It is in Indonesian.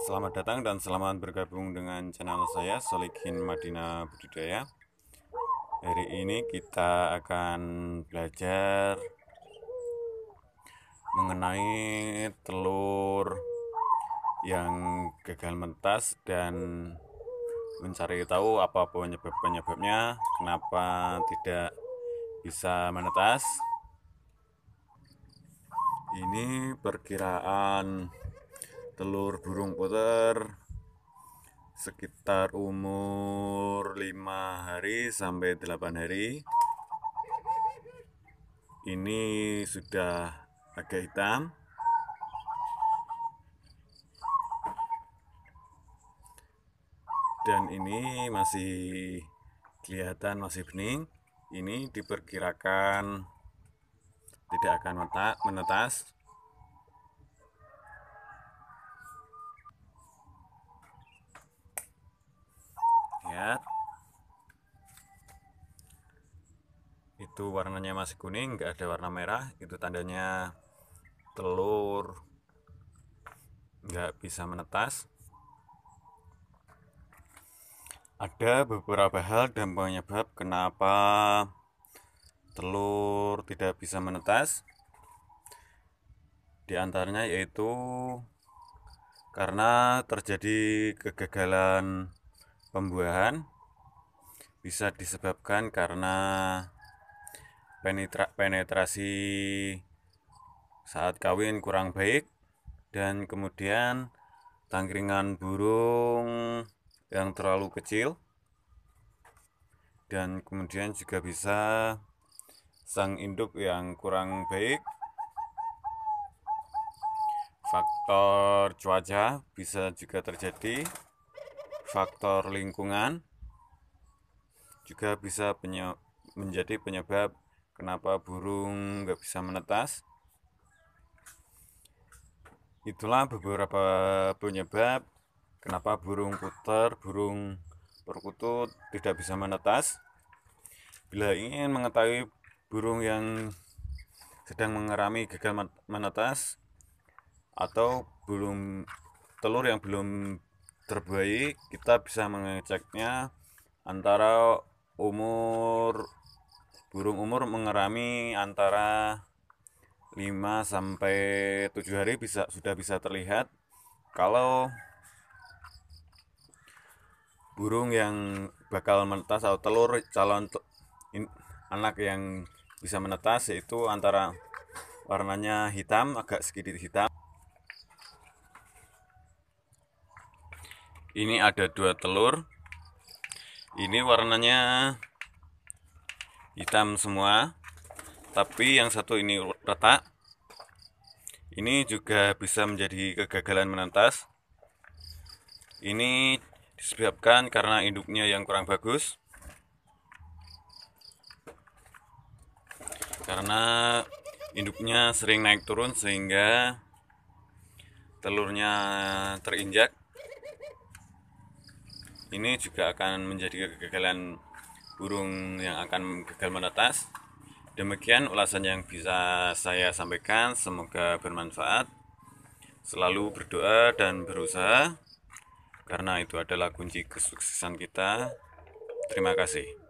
Selamat datang dan selamat bergabung dengan channel saya Solikin Madinah Budidaya. Hari ini kita akan belajar mengenai telur yang gagal mentas dan mencari tahu apa penyebab-penyebabnya, kenapa tidak bisa menetas. Ini perkiraan telur burung puter sekitar umur 5 hari sampai 8 hari ini sudah agak hitam dan ini masih kelihatan masih bening ini diperkirakan tidak akan menetas itu warnanya masih kuning nggak ada warna merah itu tandanya telur nggak bisa menetas ada beberapa hal dan penyebab kenapa telur tidak bisa menetas di antaranya yaitu karena terjadi kegagalan pembuahan bisa disebabkan karena penetra penetrasi saat kawin kurang baik dan kemudian tangkringan burung yang terlalu kecil dan kemudian juga bisa sang induk yang kurang baik faktor cuaca bisa juga terjadi faktor lingkungan juga bisa menjadi penyebab kenapa burung nggak bisa menetas itulah beberapa penyebab kenapa burung puter, burung perkutut tidak bisa menetas. Bila ingin mengetahui burung yang sedang mengerami gagal menetas atau belum telur yang belum terbaik, kita bisa mengeceknya antara umur burung umur mengerami antara 5 sampai 7 hari bisa sudah bisa terlihat kalau burung yang bakal menetas atau telur calon in, anak yang bisa menetas yaitu antara warnanya hitam agak sedikit hitam ini ada dua telur ini warnanya hitam semua tapi yang satu ini retak ini juga bisa menjadi kegagalan menetas. ini disebabkan karena induknya yang kurang bagus karena induknya sering naik turun sehingga telurnya terinjak ini juga akan menjadi kegagalan burung yang akan gagal menetas. Demikian ulasan yang bisa saya sampaikan, semoga bermanfaat. Selalu berdoa dan berusaha, karena itu adalah kunci kesuksesan kita. Terima kasih.